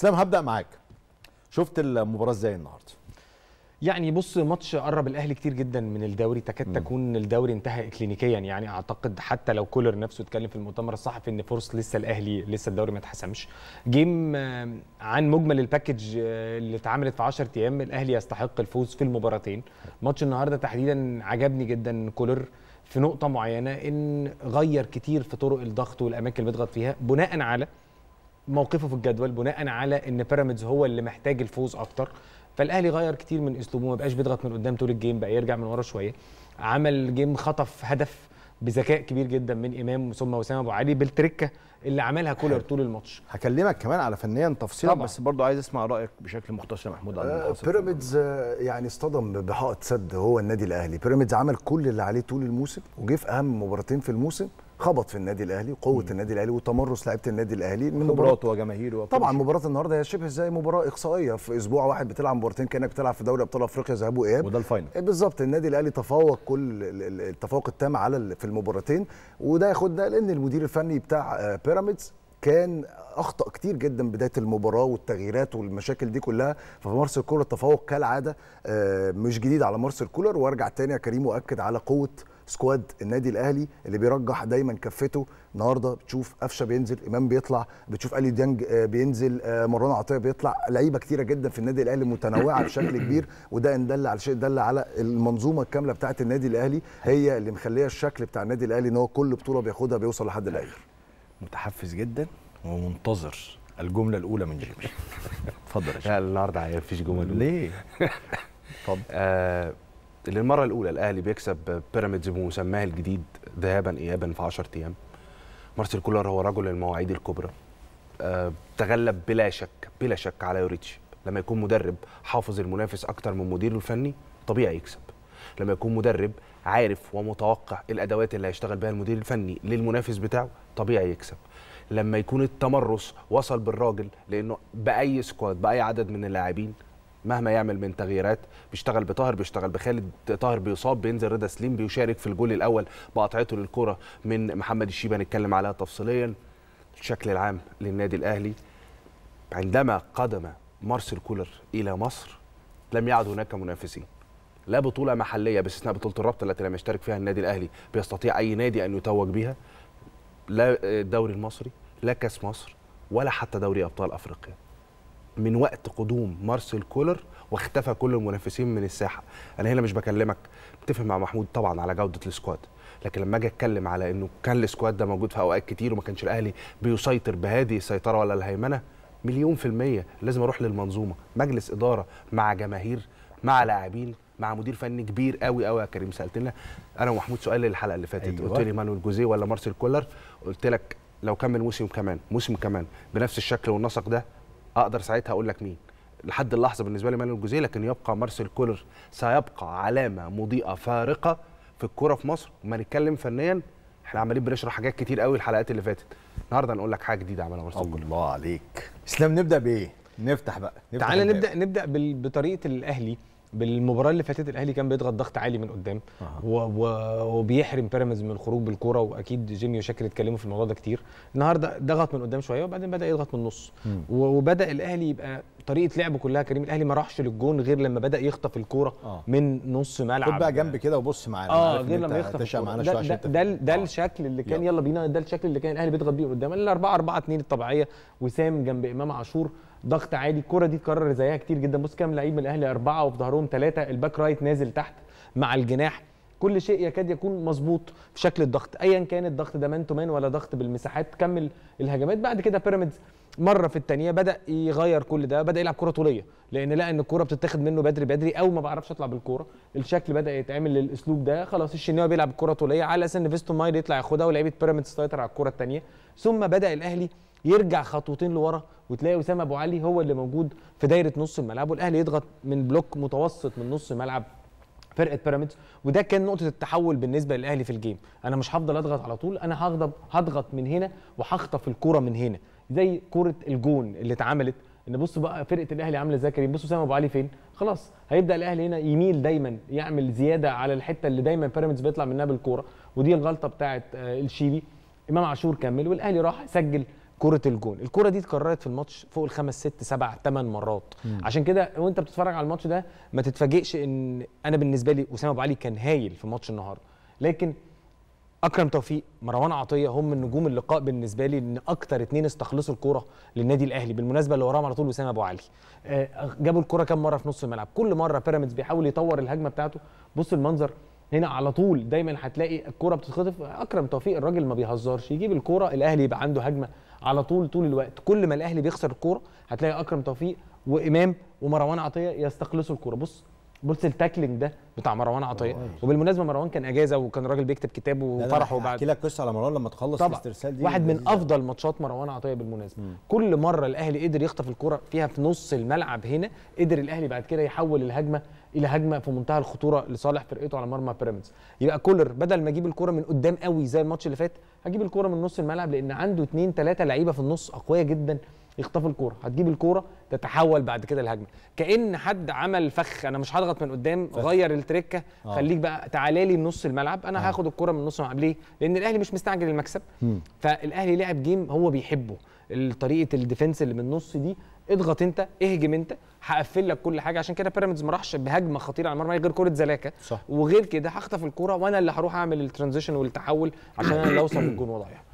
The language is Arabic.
اسلام هبدا معاك شفت المباراه ازاي النهارده يعني بص ماتش قرب الاهلي كتير جدا من الدوري تكاد تكون الدوري انتهى اكلينيكيا يعني اعتقد حتى لو كولر نفسه اتكلم في المؤتمر الصحفي ان فرص لسه الاهلي لسه الدوري ما اتحسمش جيم آه، عن مجمل الباكج آه، اللي اتعملت في 10 ايام الاهلي يستحق الفوز في المباراتين ماتش النهارده تحديدا عجبني جدا كولر في نقطه معينه ان غير كتير في طرق الضغط والاماكن اللي بيضغط فيها بناء على موقفه في الجدول بناء على ان بيراميدز هو اللي محتاج الفوز اكتر فالاهلي غير كتير من اسلوبه ما بقاش بيضغط من قدام طول الجيم بقى يرجع من ورا شويه عمل جيم خطف هدف بذكاء كبير جدا من امام ثم وسام ابو علي بالتركه اللي عملها كولر طول الماتش هكلمك كمان على فنيا تفصيلا بس برضو عايز اسمع رايك بشكل مختصر محمود على آه، بيراميدز آه، يعني اصطدم بحائط سد هو النادي الاهلي بيراميدز عمل كل اللي عليه طول الموسم وجه في اهم مباراتين في الموسم خبط في النادي الاهلي قوه النادي الاهلي وتمرس لعيبه النادي الاهلي من مباراته وجماهيره طبعا مباراه النهارده هي شبه زي مباراه اقصائيه في اسبوع واحد بتلعب مباراتين كانك بتلعب في دوري ابطال افريقيا ذهاب واياب وده الفاينل إيه بالظبط النادي الاهلي تفوق كل التفوق التام على في المباراتين وده ياخد ده لان المدير الفني بتاع آه، بيراميدز كان اخطا كتير جدا بدايه المباراه والتغييرات والمشاكل دي كلها فمارسيل كولر التفوق كالعاده آه، مش جديد على مارسيل كولر وارجع تاني يا كريم واكد على قوه سكواد النادي الاهلي اللي بيرجح دايما كفته النهارده بتشوف قفشه بينزل امام بيطلع بتشوف الي ديانج آه، بينزل آه، مروان عطيه بيطلع لعيبه كتيره جدا في النادي الاهلي متنوعه بشكل كبير وده ان دل على شيء دل على المنظومه الكامله بتاعه النادي الاهلي هي اللي مخليه الشكل بتاع النادي الاهلي ان هو كل بطوله بياخدها بيوصل لحد الاخر متحفز جدا ومنتظر الجمله الاولى من جيمي اتفضل يا لا النهارده مفيش جمل ليه اتفضل آه، للمره الاولى الاهلي بيكسب بيراميدز بمسماه الجديد ذهابا ايابا في 10 ايام مارسيل كولر هو رجل المواعيد الكبرى آه، تغلب بلا شك بلا شك على يوريتش لما يكون مدرب حافظ المنافس اكتر من مديره الفني طبيعي يكسب لما يكون مدرب عارف ومتوقع الادوات اللي هيشتغل بها المدير الفني للمنافس بتاعه طبيعي يكسب لما يكون التمرس وصل بالراجل لانه باي سكواد باي عدد من اللاعبين مهما يعمل من تغييرات بيشتغل بطاهر بيشتغل بخالد طاهر بيصاب بينزل رضا سليم بيشارك في الجول الاول بقطعته للكره من محمد الشيبه هنتكلم عليها تفصيليا الشكل العام للنادي الاهلي عندما قدم مارسيل كولر الى مصر لم يعد هناك منافسين لا بطوله محليه باستثناء بطوله الرابطه التي لم يشترك فيها النادي الاهلي بيستطيع اي نادي ان يتوج بها لا الدوري المصري لا كاس مصر ولا حتى دوري ابطال افريقيا من وقت قدوم مارسيل كولر واختفى كل المنافسين من الساحه انا هنا مش بكلمك متفق مع محمود طبعا على جوده السكواد لكن لما اجي اتكلم على انه كان السكواد ده موجود في اوقات كتير وما كانش الاهلي بيسيطر بهذه السيطره ولا الهيمنه مليون في الميه لازم اروح للمنظومه مجلس اداره مع جماهير مع لاعبين مع مدير فني كبير قوي قوي يا كريم سالتنا انا ومحمود سؤال للحلقه اللي فاتت أيوة. قلت لي مانويل جوزيه ولا مارسيل كولر قلت لك لو كمل موسم كمان موسم كمان بنفس الشكل والنسق ده اقدر ساعتها اقول لك مين لحد اللحظه بالنسبه لي مانويل جوزيه لكن يبقى مارسيل كولر سيبقى علامه مضيئه فارقه في الكوره في مصر ما نتكلم فنيا احنا عمالين بنشرح حاجات كتير قوي الحلقات اللي فاتت النهارده نقول لك حاجه جديده عملها مارسيل كولر الله عليك اسلام نبدا بايه نفتح بقى نفتح تعالى نبدا نبدا بطريقه الاهلي بالمباراه اللي فاتت الاهلي كان بيضغط ضغط عالي من قدام آه. وبيحرم بيراميدز من الخروج بالكوره واكيد جيمي وشاكر اتكلموا في الموضوع ده كتير النهارده ضغط من قدام شويه وبعدين بدا يضغط من النص وبدا الاهلي يبقى طريقه لعبه كلها كريم الاهلي ما راحش للجون غير لما بدا يخطف الكوره آه. من نص ملعب خد بقى جنب كده وبص معانا اه غير لما يخطف معانا ده, ده, ده, ده آه. الشكل اللي كان يلا بينا ده الشكل اللي كان الاهلي بيضغط بيه قدام الاربعه اربعه اثنين الطبيعيه وسام جنب امام عاشور ضغط عالي الكره دي اتكرر زيها كتير جدا بص كام لعيب من الاهلي اربعه وفي ظهرهم ثلاثه الباك رايت نازل تحت مع الجناح كل شيء يكاد يكون مظبوط في شكل الضغط ايا كان الضغط ده مان تو مان ولا ضغط بالمساحات كمل الهجمات بعد كده بيراميدز مره في الثانيه بدا يغير كل ده بدا يلعب كره طوليه لان لقى ان الكوره بتتاخد منه بدري بدري او ما بعرفش اطلع بالكوره الشكل بدا يتعمل للاسلوب ده خلاص الشناوي بيلعب كره طوليه على اساس ان فيستون مايل يطلع ياخدها ولعيبه بيراميدز تسيطر على الكره الثانيه ثم بدا الاهلي يرجع خطوتين لورا وتلاقي اسامه ابو علي هو اللي موجود في دايره نص الملعب والاهلي يضغط من بلوك متوسط من نص ملعب فرقه بيراميدز وده كان نقطه التحول بالنسبه للاهلي في الجيم انا مش هفضل اضغط على طول انا هغضب هضغط من هنا وهخطف الكوره من هنا زي كوره الجون اللي اتعملت ان بص بقى فرقه الاهلي عامله ازاي كريم بصوا سامي ابو علي فين خلاص هيبدا الاهلي هنا يميل دايما يعمل زياده على الحته اللي دايما بيراميدز بيطلع منها بالكوره ودي الغلطه بتاعه آه، الشيبي امام عاشور كمل والاهلي راح سجل كره الجون الكره دي اتكررت في الماتش فوق الخمس ست سبع ثمان مرات مم. عشان كده وانت بتتفرج على الماتش ده ما تتفاجئش ان انا بالنسبه لي اسامه ابو علي كان هايل في ماتش النهارده لكن اكرم توفيق مروان عطيه هم نجوم اللقاء بالنسبه لي ان اكتر اتنين استخلصوا الكوره للنادي الاهلي بالمناسبه اللي وراهم على طول وسام ابو علي آه، جابوا الكوره كام مره في نص الملعب كل مره بيراميدز بيحاول يطور الهجمه بتاعته بص المنظر هنا على طول دايما هتلاقي الكوره بتتخطف اكرم توفيق الراجل ما بيهزرش يجيب الكوره الاهلي يبقى عنده هجمه على طول طول الوقت كل ما الاهلي بيخسر الكوره هتلاقي اكرم توفيق وامام ومروان عطيه يستخلصوا الكوره بص بص التاكلينج ده بتاع مروان عطيه وبالمناسبه مروان كان اجازه وكان راجل بيكتب كتابه وفرحه بعد احكي لك قصه على مروان لما تخلص الاسترسال دي واحد من افضل ماتشات مروان عطيه بالمناسبه مم. كل مره الاهلي قدر يخطف الكره فيها في نص الملعب هنا قدر الاهلي بعد كده يحول الهجمه الى هجمه في منتهى الخطوره لصالح فرقته على مرمى بيراميدز يبقى كولر بدل ما اجيب الكره من قدام قوي زي الماتش اللي فات هجيب الكره من نص الملعب لان عنده اثنين ثلاثه لعيبه في النص اقوياء جدا يخطفوا الكوره هتجيب الكوره تتحول بعد كده لهجمه كان حد عمل فخ انا مش هضغط من قدام فخ. غير التركه آه. خليك بقى تعالى لي من نص الملعب انا آه. هاخد الكوره من نص الملعب ليه لان الاهلي مش مستعجل المكسب م. فالاهلي لعب جيم هو بيحبه طريقه الديفنس اللي من النص دي اضغط انت اهجم انت هقفل لك كل حاجه عشان كده بيراميدز ما راحش بهجمه خطيره على المرمى غير كره زلاكا وغير كده هخطف الكوره وانا اللي هروح اعمل الترانزيشن والتحول عشان انا اللي اوصل للجون واضيع